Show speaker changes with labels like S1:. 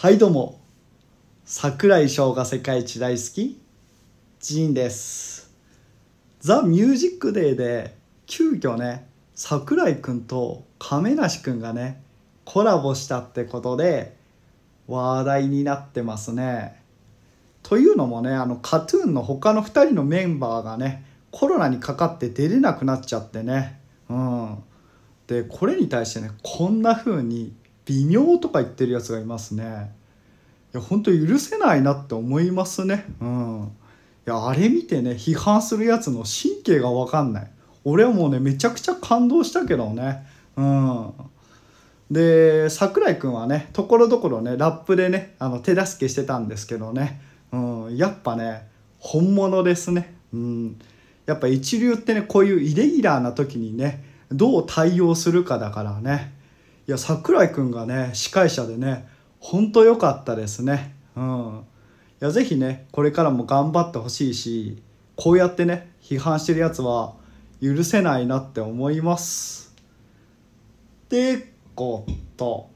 S1: はいどうも桜井翔が世界一大好きジーンです「ザ・ミュージックデーで急遽ね桜井くんと亀梨くんがねコラボしたってことで話題になってますね。というのもねあの KAT−TUN の他の2人のメンバーがねコロナにかかって出れなくなっちゃってねうんでこれに対してねこんな風に微妙とか言ってるやつがいますねいや本当許せないなって思いますねうんいやあれ見てね批判するやつの神経が分かんない俺はもうねめちゃくちゃ感動したけどねうんで桜井君はねところどころねラップでねあの手助けしてたんですけどね、うん、やっぱね本物ですね、うん、やっぱ一流ってねこういうイレギュラーな時にねどう対応するかだからねいや桜井君がね司会者でねほんと良かったですねうんいや是非ねこれからも頑張ってほしいしこうやってね批判してるやつは許せないなって思いますってこと